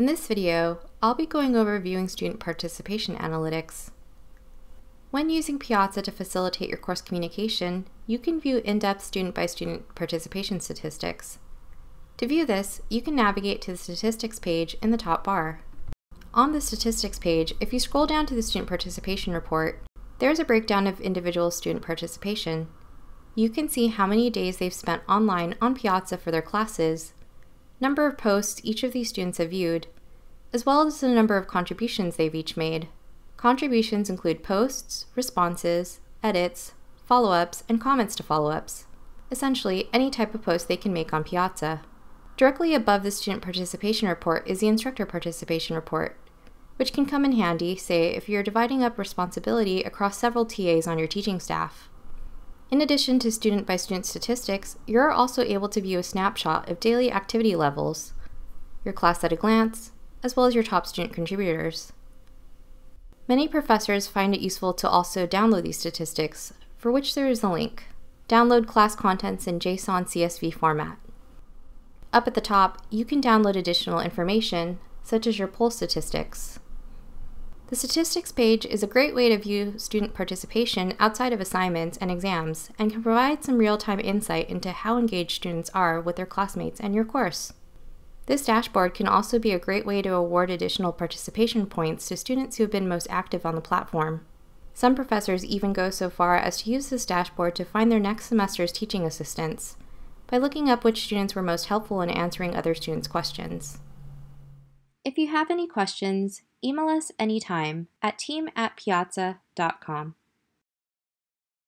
In this video, I'll be going over viewing student participation analytics. When using Piazza to facilitate your course communication, you can view in-depth student-by-student participation statistics. To view this, you can navigate to the statistics page in the top bar. On the statistics page, if you scroll down to the student participation report, there's a breakdown of individual student participation. You can see how many days they've spent online on Piazza for their classes number of posts each of these students have viewed, as well as the number of contributions they've each made. Contributions include posts, responses, edits, follow ups, and comments to follow ups essentially any type of post they can make on Piazza. Directly above the student participation report is the instructor participation report, which can come in handy, say, if you're dividing up responsibility across several TAs on your teaching staff. In addition to student by student statistics, you're also able to view a snapshot of daily activity levels, your class at a glance, as well as your top student contributors. Many professors find it useful to also download these statistics, for which there is a link. Download class contents in JSON CSV format. Up at the top, you can download additional information, such as your poll statistics. The statistics page is a great way to view student participation outside of assignments and exams and can provide some real time insight into how engaged students are with their classmates and your course. This dashboard can also be a great way to award additional participation points to students who have been most active on the platform. Some professors even go so far as to use this dashboard to find their next semester's teaching assistants by looking up which students were most helpful in answering other students' questions. If you have any questions, email us anytime at team at piazza.com.